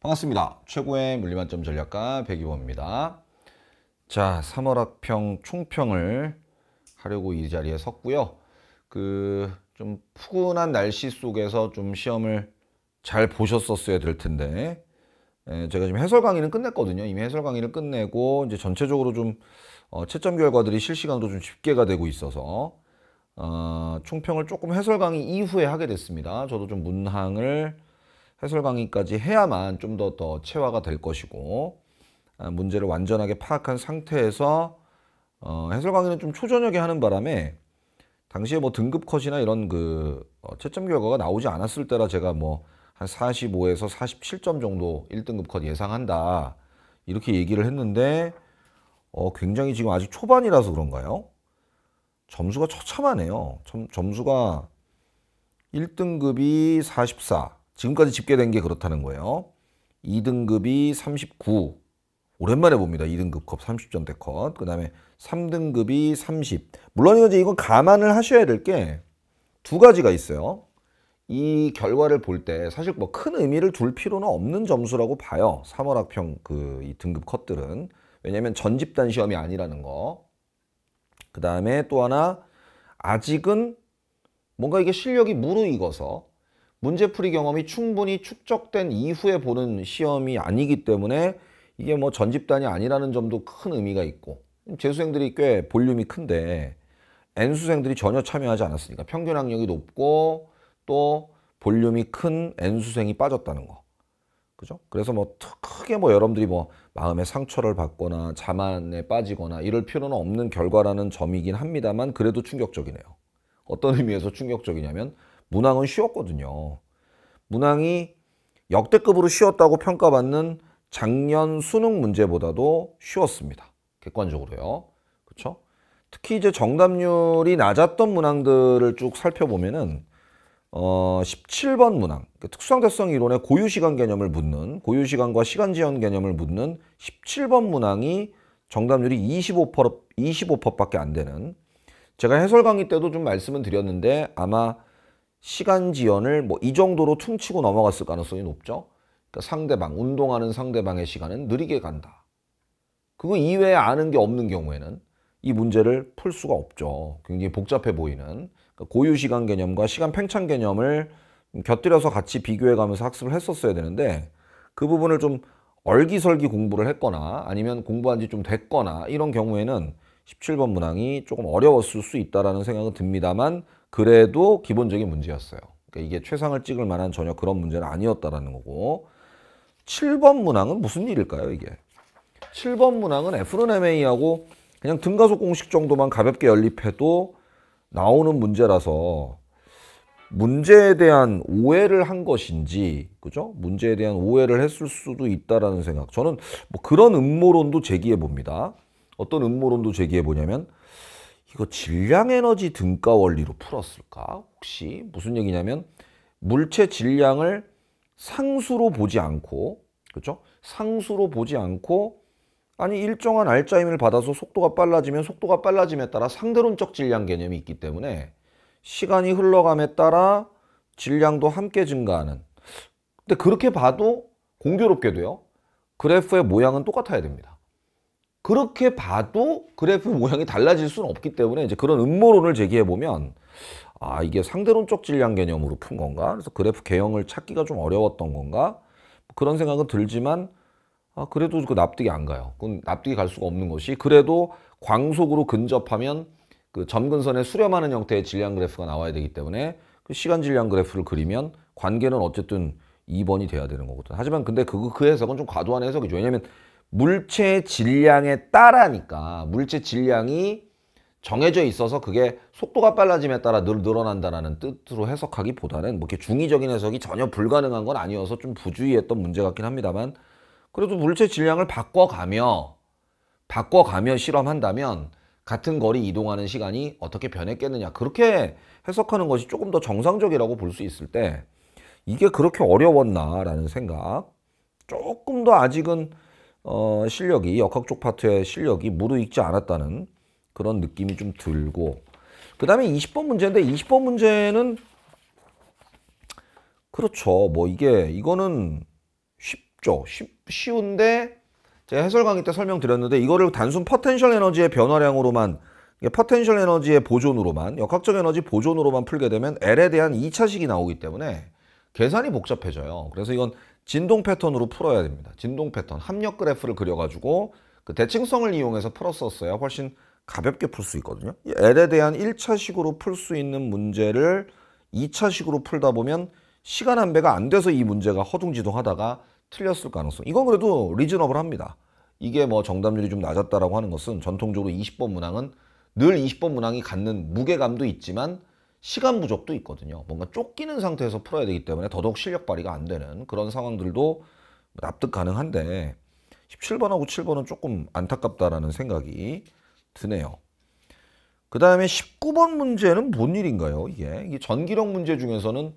반갑습니다. 최고의 물리만점 전략가 백이원입니다. 자, 3월 학평 총평을 하려고 이 자리에 섰고요. 그 좀 푸근한 날씨 속에서 좀 시험을 잘 보셨었어야 될 텐데 에, 제가 지금 해설 강의는 끝냈거든요. 이미 해설 강의를 끝내고 이제 전체적으로 좀 어, 채점 결과들이 실시간으로 좀 집계가 되고 있어서 어, 총평을 조금 해설 강의 이후에 하게 됐습니다. 저도 좀 문항을 해설 강의까지 해야만 좀 더 더 체화가 될 것이고 아, 문제를 완전하게 파악한 상태에서 어, 해설 강의는 좀 초저녁에 하는 바람에 당시에 뭐 등급 컷이나 이런 그 어, 채점 결과가 나오지 않았을 때라 제가 뭐 한 45에서 47점 정도 1등급 컷 예상한다 이렇게 얘기를 했는데 어, 굉장히 지금 아직 초반이라서 그런가요? 점수가 처참하네요. 점, 점수가 1등급이 44, 지금까지 집계된 게 그렇다는 거예요. 2등급이 39. 오랜만에 봅니다. 2등급 컵 30전대 컷. 그 다음에 3등급이 30. 물론 이제 이건 감안을 하셔야 될 게 두 가지가 있어요. 이 결과를 볼 때 사실 뭐 큰 의미를 둘 필요는 없는 점수라고 봐요. 3월 학평 그 등급 컷들은. 왜냐면 전 집단 시험이 아니라는 거. 그 다음에 또 하나 아직은 뭔가 이게 실력이 무르익어서 문제풀이 경험이 충분히 축적된 이후에 보는 시험이 아니기 때문에 이게 뭐 전집단이 아니라는 점도 큰 의미가 있고 재수생들이 꽤 볼륨이 큰데 N수생들이 전혀 참여하지 않았으니까 평균 학력이 높고 또 볼륨이 큰 N수생이 빠졌다는 거. 그죠? 그래서 뭐 크게 뭐 여러분들이 뭐 마음의 상처를 받거나 자만에 빠지거나 이럴 필요는 없는 결과라는 점이긴 합니다만 그래도 충격적이네요. 어떤 의미에서 충격적이냐면 문항은 쉬웠거든요. 문항이 역대급으로 쉬웠다고 평가받는 작년 수능 문제보다도 쉬웠습니다. 객관적으로요. 그렇죠? 특히 이제 정답률이 낮았던 문항들을 쭉 살펴보면은 어 17번 문항, 그 특수상대성 이론의 고유시간 개념을 묻는 고유시간과 시간지연 개념을 묻는 17번 문항이 정답률이 25% 25%밖에 안 되는 제가 해설 강의 때도 좀 말씀을 드렸는데 아마 시간 지연을 뭐 이 정도로 퉁치고 넘어갔을 가능성이 높죠. 그러니까 상대방, 운동하는 상대방의 시간은 느리게 간다. 그거 이외에 아는 게 없는 경우에는 이 문제를 풀 수가 없죠. 굉장히 복잡해 보이는 그러니까 고유 시간 개념과 시간 팽창 개념을 곁들여서 같이 비교해 가면서 학습을 했었어야 되는데 그 부분을 좀 얼기설기 공부를 했거나 아니면 공부한 지 좀 됐거나 이런 경우에는 17번 문항이 조금 어려웠을 수 있다라는 생각은 듭니다만 그래도 기본적인 문제였어요. 그러니까 이게 최상을 찍을 만한 전혀 그런 문제는 아니었다라는 거고 7번 문항은 무슨 일일까요 이게? 7번 문항은 F는 MA하고 그냥 등가속 공식 정도만 가볍게 연립해도 나오는 문제라서 문제에 대한 오해를 한 것인지 그죠? 문제에 대한 오해를 했을 수도 있다라는 생각. 저는 뭐 그런 음모론도 제기해 봅니다. 어떤 음모론도 제기해 보냐면 이거 질량 에너지 등가 원리로 풀었을까? 혹시 무슨 얘기냐면 물체 질량을 상수로 보지 않고 그렇죠? 상수로 보지 않고 아니 일정한 알짜임을 받아서 속도가 빨라지면 속도가 빨라짐에 따라 상대론적 질량 개념이 있기 때문에 시간이 흘러감에 따라 질량도 함께 증가하는 근데 그렇게 봐도 공교롭게 돼요. 그래프의 모양은 똑같아야 됩니다. 그렇게 봐도 그래프 모양이 달라질 수는 없기 때문에 이제 그런 음모론을 제기해 보면 아 이게 상대론적 질량 개념으로 푼 건가? 그래서 그래프 개형을 찾기가 좀 어려웠던 건가? 뭐 그런 생각은 들지만 아 그래도 그 납득이 안 가요. 그건 납득이 갈 수가 없는 것이 그래도 광속으로 근접하면 그 점근선에 수렴하는 형태의 질량 그래프가 나와야 되기 때문에 그 시간 질량 그래프를 그리면 관계는 어쨌든 2번이 돼야 되는 거거든. 하지만 근데 그, 그 해석은 좀 과도한 해석이죠. 왜냐면 물체 질량에 따라니까 물체 질량이 정해져 있어서 그게 속도가 빨라짐에 따라 늘 늘어난다라는 뜻으로 해석하기보다는 뭐 이렇게 중의적인 해석이 전혀 불가능한 건 아니어서 좀 부주의했던 문제 같긴 합니다만 그래도 물체 질량을 바꿔가며 바꿔가며 실험한다면 같은 거리 이동하는 시간이 어떻게 변했겠느냐 그렇게 해석하는 것이 조금 더 정상적이라고 볼 수 있을 때 이게 그렇게 어려웠나라는 생각 조금 더 아직은 어, 실력이 역학 쪽 파트의 실력이 무르익지 않았다는 그런 느낌이 좀 들고 그 다음에 20번 문제인데 20번 문제는 그렇죠 뭐 이게 이거는 쉽죠 쉽, 쉬운데 제가 해설 강의 때 설명드렸는데 이거를 단순 퍼텐셜 에너지의 변화량으로만 퍼텐셜 에너지의 보존으로만 역학적 에너지 보존으로만 풀게 되면 L에 대한 2차식이 나오기 때문에 계산이 복잡해져요. 그래서 이건 진동 패턴으로 풀어야 됩니다. 진동 패턴, 합력 그래프를 그려가지고 그 대칭성을 이용해서 풀었었어요. 훨씬 가볍게 풀 수 있거든요. L에 대한 1차식으로 풀 수 있는 문제를 2차식으로 풀다 보면 시간 한 배가 안 돼서 이 문제가 허둥지둥하다가 틀렸을 가능성. 이건 그래도 리즈너블합니다. 이게 뭐 정답률이 좀 낮았다라고 하는 것은 전통적으로 20번 문항은 늘 20번 문항이 갖는 무게감도 있지만 시간 부족도 있거든요. 뭔가 쫓기는 상태에서 풀어야 되기 때문에 더더욱 실력 발휘가 안 되는 그런 상황들도 납득 가능한데 17번하고 7번은 조금 안타깝다라는 생각이 드네요. 그 다음에 19번 문제는 뭔 일인가요? 이게, 이게 전기력 문제 중에서는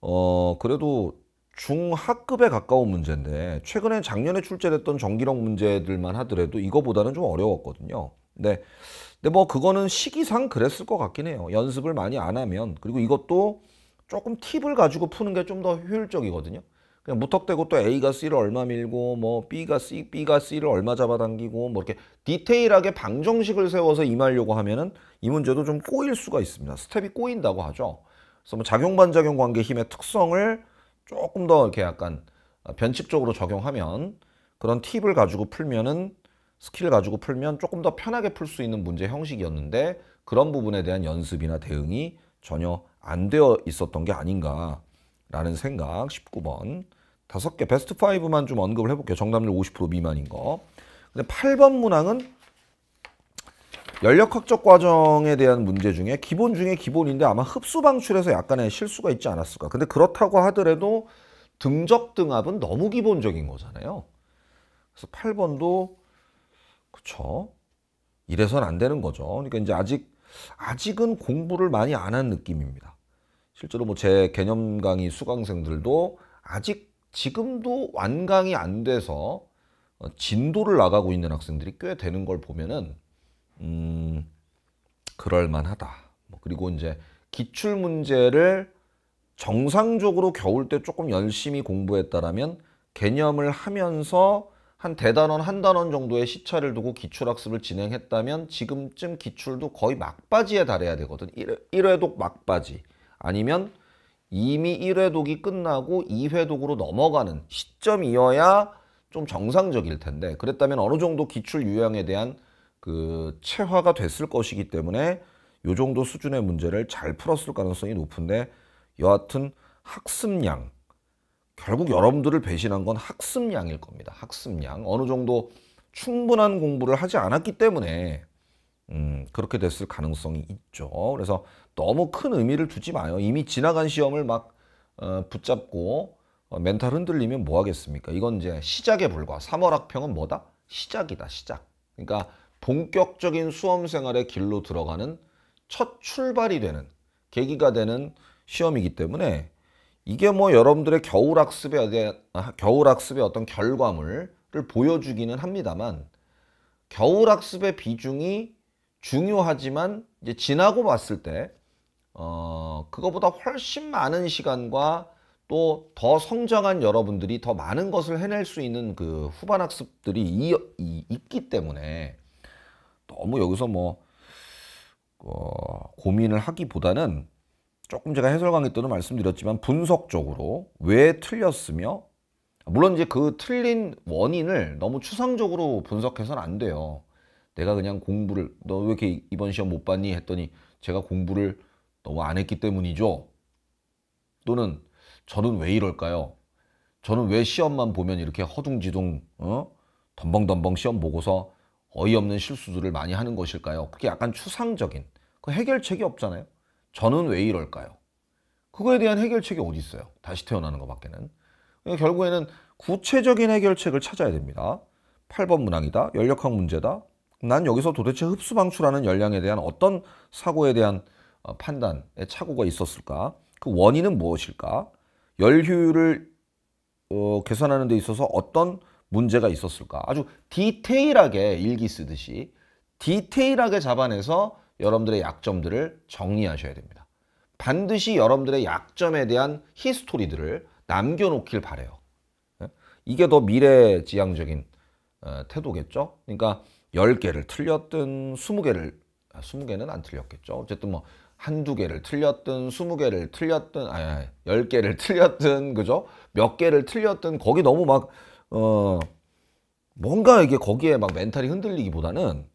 어 그래도 중하급에 가까운 문제인데 최근에 작년에 출제됐던 전기력 문제들만 하더라도 이거보다는 좀 어려웠거든요. 근데 근데 뭐 그거는 시기상 그랬을 것 같긴 해요. 연습을 많이 안 하면 그리고 이것도 조금 팁을 가지고 푸는 게 좀 더 효율적이거든요. 그냥 무턱대고 또 A가 C를 얼마 밀고 뭐 B가 C, B가 C를 얼마 잡아당기고 뭐 이렇게 디테일하게 방정식을 세워서 임하려고 하면은 이 문제도 좀 꼬일 수가 있습니다. 스텝이 꼬인다고 하죠. 그래서 뭐 작용 반작용 관계 힘의 특성을 조금 더 이렇게 약간 변칙적으로 적용하면 그런 팁을 가지고 풀면은 스킬을 가지고 풀면 조금 더 편하게 풀 수 있는 문제 형식이었는데 그런 부분에 대한 연습이나 대응이 전혀 안 되어 있었던 게 아닌가라는 생각 19번 다섯 개 베스트 5만 좀 언급을 해볼게요. 정답률 50% 미만인 거. 근데 8번 문항은 연력학적 과정에 대한 문제 중에 기본 중에 기본인데 아마 흡수 방출에서 약간의 실수가 있지 않았을까. 근데 그렇다고 하더라도 등적 등합은 너무 기본적인 거잖아요. 그래서 8번도 그렇죠? 이래선 안 되는 거죠. 그러니까 이제 아직 아직은 공부를 많이 안 한 느낌입니다. 실제로 뭐 제 개념 강의 수강생들도 아직 지금도 완강이 안 돼서 어, 진도를 나가고 있는 학생들이 꽤 되는 걸 보면은 음 그럴 만하다. 뭐 그리고 이제 기출 문제를 정상적으로 겨울 때 조금 열심히 공부했다라면 개념을 하면서 한 대단원 한 단원 정도의 시차를 두고 기출학습을 진행했다면 지금쯤 기출도 거의 막바지에 달해야 되거든. 1회, 회독 막바지 아니면 이미 1회독이 끝나고 2회독으로 넘어가는 시점이어야 좀 정상적일 텐데 그랬다면 어느 정도 기출 유형에 대한 그 체화가 됐을 것이기 때문에 요 정도 수준의 문제를 잘 풀었을 가능성이 높은데 여하튼 학습량 결국 여러분들을 배신한 건 학습량일 겁니다. 학습량. 어느 정도 충분한 공부를 하지 않았기 때문에 음, 그렇게 됐을 가능성이 있죠. 그래서 너무 큰 의미를 두지 마요. 이미 지나간 시험을 막 어, 붙잡고 어, 멘탈 흔들리면 뭐 하겠습니까? 이건 이제 시작에 불과. 3월 학평은 뭐다? 시작이다. 시작. 그러니까 본격적인 수험 생활의 길로 들어가는 첫 출발이 되는 계기가 되는 시험이기 때문에 이게 뭐 여러분들의 겨울 학습에 아, 겨울 학습의 어떤 결과물을 보여주기는 합니다만 겨울 학습의 비중이 중요하지만 이제 지나고 봤을 때 어, 그거보다 훨씬 많은 시간과 또 더 성장한 여러분들이 더 많은 것을 해낼 수 있는 그 후반 학습들이 이, 이, 있기 때문에 너무 여기서 뭐 어, 고민을 하기보다는 조금 제가 해설 강의 때도 말씀드렸지만 분석적으로 왜 틀렸으며 물론 이제 그 틀린 원인을 너무 추상적으로 분석해서는 안 돼요. 내가 그냥 공부를 너 왜 이렇게 이번 시험 못 봤니 했더니 제가 공부를 너무 안 했기 때문이죠. 또는 저는 왜 이럴까요? 저는 왜 시험만 보면 이렇게 허둥지둥 어? 덤벙덤벙 시험 보고서 어이없는 실수들을 많이 하는 것일까요? 그게 약간 추상적인 그 해결책이 없잖아요. 저는 왜 이럴까요? 그거에 대한 해결책이 어디 있어요? 다시 태어나는 것밖에는. 그러니까 결국에는 구체적인 해결책을 찾아야 됩니다. 8번 문항이다. 연력학 문제다. 난 여기서 도대체 흡수 방출하는 열량에 대한 어떤 사고에 대한 어, 판단의 착오가 있었을까? 그 원인은 무엇일까? 열효율을 어, 계산하는 데 있어서 어떤 문제가 있었을까? 아주 디테일하게 일기 쓰듯이 디테일하게 잡아내서 여러분들의 약점들을 정리하셔야 됩니다. 반드시 여러분들의 약점에 대한 히스토리들을 남겨놓길 바래요. 예? 이게 더 미래지향적인 어, 태도겠죠. 그러니까 10개를 틀렸든 20개를 20개는 아, 안 틀렸겠죠. 어쨌든 뭐 한 두 개를 틀렸든 20개를 틀렸든 아니, 아니 개를 틀렸든 그죠? 몇 개를 틀렸든 거기 너무 막 어, 뭔가 이게 거기에 막 멘탈이 흔들리기보다는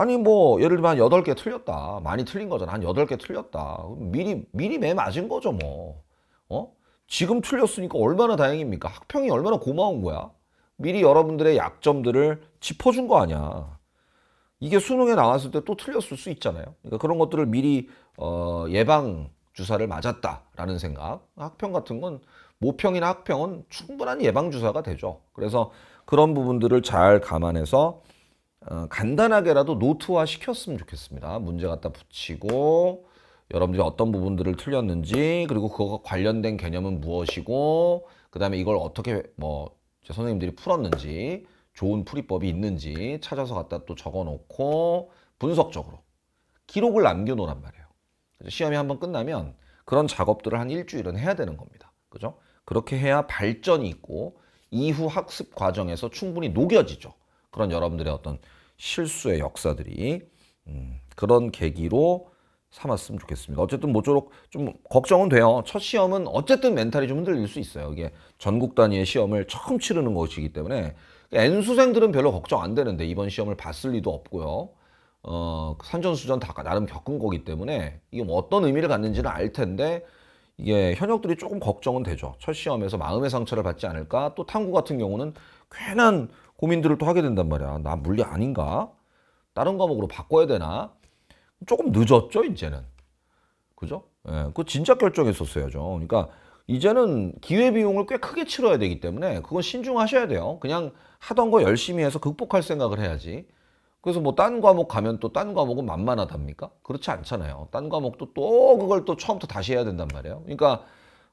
아니 뭐 예를 들면 한 8개 틀렸다. 많이 틀린 거잖아. 한 8개 틀렸다. 미리 미리 매 맞은 거죠, 뭐. 어? 지금 틀렸으니까 얼마나 다행입니까? 학평이 얼마나 고마운 거야. 미리 여러분들의 약점들을 짚어준 거 아니야. 이게 수능에 나왔을 때 또 틀렸을 수 있잖아요. 그러니까 그런 것들을 미리 어, 예방 주사를 맞았다라는 생각. 학평 같은 건 모평이나 학평은 충분한 예방 주사가 되죠. 그래서 그런 부분들을 잘 감안해서 어, 간단하게라도 노트화 시켰으면 좋겠습니다. 문제 갖다 붙이고 여러분들이 어떤 부분들을 틀렸는지 그리고 그거 관련된 개념은 무엇이고 그 다음에 이걸 어떻게 뭐 선생님들이 풀었는지 좋은 풀이법이 있는지 찾아서 갖다 또 적어놓고 분석적으로 기록을 남겨놓란 말이에요. 시험이 한번 끝나면 그런 작업들을 한 일주일은 해야 되는 겁니다. 그죠? 그렇게 해야 발전이 있고 이후 학습 과정에서 충분히 녹여지죠. 그런 여러분들의 어떤 실수의 역사들이 음, 그런 계기로 삼았으면 좋겠습니다. 어쨌든 모쪼록 좀 걱정은 돼요. 첫 시험은 어쨌든 멘탈이 좀 흔들릴 수 있어요. 이게 전국 단위의 시험을 처음 치르는 것이기 때문에 N수생들은 별로 걱정 안 되는데 이번 시험을 봤을 리도 없고요. 어, 산전수전 다 나름 겪은 거기 때문에 이게 뭐 어떤 의미를 갖는지는 알 텐데 이게 현역들이 조금 걱정은 되죠. 첫 시험에서 마음의 상처를 받지 않을까? 또 탐구 같은 경우는 괜한 고민들을 또 하게 된단 말이야. 나 물리 아닌가? 다른 과목으로 바꿔야 되나? 조금 늦었죠, 이제는. 그죠? 예, 그 진짜 결정했었어야죠. 그러니까 이제는 기회 비용을 꽤 크게 치러야 되기 때문에 그건 신중하셔야 돼요. 그냥 하던 거 열심히 해서 극복할 생각을 해야지. 그래서 뭐 딴 과목 가면 또 딴 과목은 만만하답니까? 그렇지 않잖아요. 딴 과목도 또 그걸 또 처음부터 다시 해야 된단 말이에요. 그러니까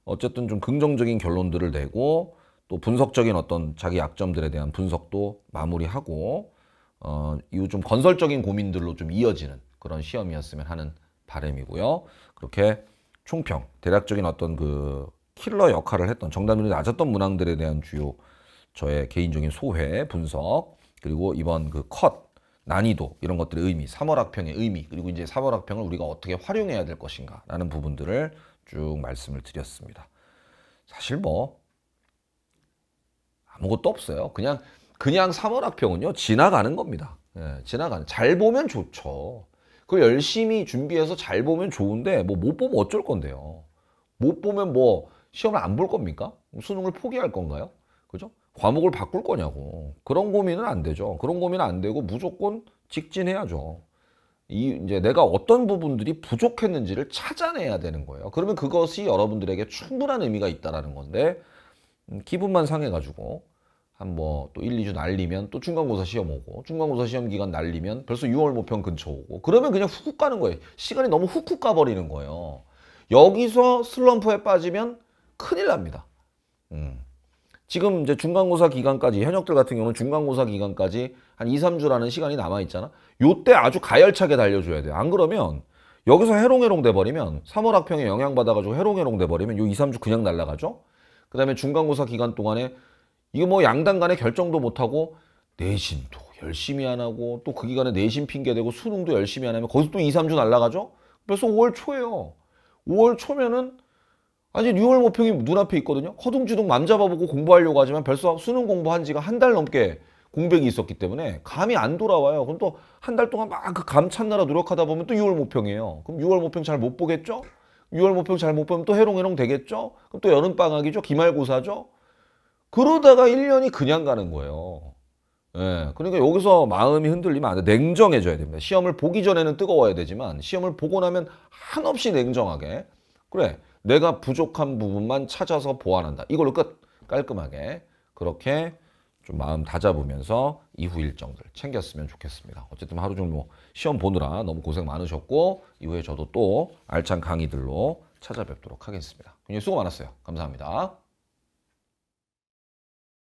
어쨌든 좀 긍정적인 결론들을 내고 또 분석적인 어떤 자기 약점들에 대한 분석도 마무리하고 어, 이후 좀 건설적인 고민들로 좀 이어지는 그런 시험이었으면 하는 바램이고요 그렇게 총평, 대략적인 어떤 그 킬러 역할을 했던 정답률이 낮았던 문항들에 대한 주요 저의 개인적인 소회, 분석, 그리고 이번 그 컷, 난이도 이런 것들의 의미, 3월 학평의 의미, 그리고 이제 3월 학평을 우리가 어떻게 활용해야 될 것인가라는 부분들을 쭉 말씀을 드렸습니다. 사실 뭐 아무것도 없어요. 그냥 그냥 3월 학평은요 지나가는 겁니다. 예, 지나가는. 잘 보면 좋죠. 그 열심히 준비해서 잘 보면 좋은데 뭐 못 보면 어쩔 건데요. 못 보면 뭐 시험을 안 볼 겁니까? 수능을 포기할 건가요? 그죠? 과목을 바꿀 거냐고. 그런 고민은 안 되죠. 그런 고민은 안 되고 무조건 직진해야죠. 이 이제 내가 어떤 부분들이 부족했는지를 찾아내야 되는 거예요. 그러면 그것이 여러분들에게 충분한 의미가 있다라는 건데 음, 기분만 상해가지고 한 뭐 또 1, 2주 날리면 또 중간고사 시험 오고 중간고사 시험 기간 날리면 벌써 6월 모평 근처 오고 그러면 그냥 훅훅 가는 거예요. 시간이 너무 훅훅 가버리는 거예요. 여기서 슬럼프에 빠지면 큰일 납니다. 음. 지금 이제 중간고사 기간까지 현역들 같은 경우는 중간고사 기간까지 한 2, 3주라는 시간이 남아 있잖아. 요 때 아주 가열차게 달려줘야 돼. 요안 그러면 여기서 해롱해롱 돼버리면 3월 학평에 영향받아가지고 해롱해롱 돼버리면 요 2, 3주 그냥 날라가죠. 그 다음에 중간고사 기간 동안에 이거 뭐 양당 간에 결정도 못하고 내신도 열심히 안 하고 또 그 기간에 내신 핑계대고 수능도 열심히 안 하면 거기서 또 2, 3주 날라가죠? 벌써 5월 초예요. 5월 초면은 아직 6월 모평이 눈앞에 있거든요. 허둥지둥 만잡아보고 공부하려고 하지만 벌써 수능 공부한 지가 한 달 넘게 공백이 있었기 때문에 감이 안 돌아와요. 그럼 또 한 달 동안 막 그감 찾느라 노력하다 보면 또 6월 모평이에요. 그럼 6월 모평 잘 못 보겠죠? 6월 목표 잘못 보면 또 해롱해롱 되겠죠? 그럼 또 여름방학이죠? 기말고사죠? 그러다가 1년이 그냥 가는 거예요. 예, 그러니까 여기서 마음이 흔들리면 안 돼. 냉정해져야 됩니다. 시험을 보기 전에는 뜨거워야 되지만 시험을 보고 나면 한없이 냉정하게 그래 내가 부족한 부분만 찾아서 보완한다. 이걸로 끝. 깔끔하게 그렇게 좀 마음 다잡으면서 이후 일정들 챙겼으면 좋겠습니다. 어쨌든 하루 종일 뭐 시험 보느라 너무 고생 많으셨고 이후에 저도 또 알찬 강의들로 찾아뵙도록 하겠습니다. 굉장히 수고 많았어요. 감사합니다.